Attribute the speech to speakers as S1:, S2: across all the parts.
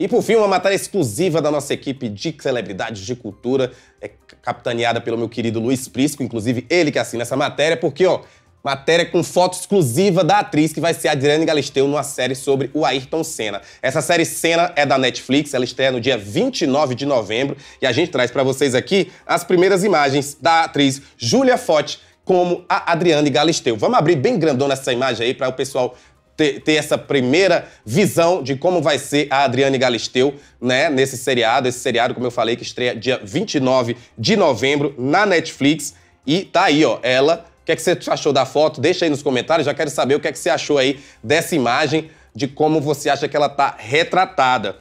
S1: E por fim, uma matéria exclusiva da nossa equipe de celebridades de cultura, é capitaneada pelo meu querido Luiz Prisco, inclusive ele que assina essa matéria, porque, ó, Matéria com foto exclusiva da atriz que vai ser a Adriane Galisteu numa série sobre o Ayrton Senna. Essa série Senna é da Netflix, ela estreia no dia 29 de novembro e a gente traz para vocês aqui as primeiras imagens da atriz Julia Fote como a Adriane Galisteu. Vamos abrir bem grandona essa imagem aí para o pessoal ter, ter essa primeira visão de como vai ser a Adriane Galisteu, né, nesse seriado. Esse seriado, como eu falei, que estreia dia 29 de novembro na Netflix. E tá aí, ó, ela. O que, é que você achou da foto? Deixa aí nos comentários, já quero saber o que é que você achou aí dessa imagem, de como você acha que ela tá retratada.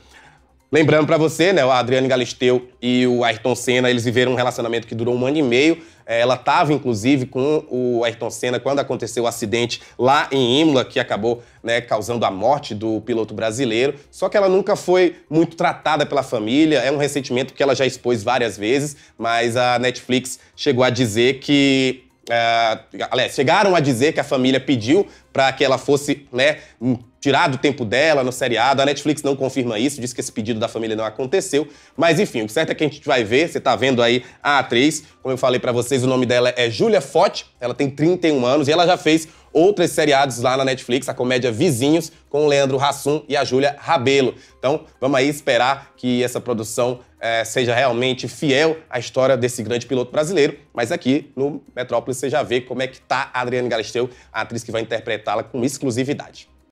S1: Lembrando para você, né, o Adriano Galisteu e o Ayrton Senna, eles viveram um relacionamento que durou um ano e meio. É, ela estava, inclusive, com o Ayrton Senna quando aconteceu o acidente lá em Imola, que acabou né, causando a morte do piloto brasileiro. Só que ela nunca foi muito tratada pela família. É um ressentimento que ela já expôs várias vezes, mas a Netflix chegou a dizer que Uh, aliás, chegaram a dizer que a família pediu para que ela fosse né, tirar do tempo dela no seriado. A Netflix não confirma isso, diz que esse pedido da família não aconteceu. Mas enfim, o que certo é que a gente vai ver, você está vendo aí a atriz. Como eu falei para vocês, o nome dela é Julia Fote, ela tem 31 anos e ela já fez outros seriados lá na Netflix, a comédia Vizinhos, com o Leandro Hassum e a Júlia Rabelo. Então, vamos aí esperar que essa produção é, seja realmente fiel à história desse grande piloto brasileiro. Mas aqui no Metrópolis você já vê como é que tá a Adriane Galisteu, a atriz que vai interpretá-la com exclusividade.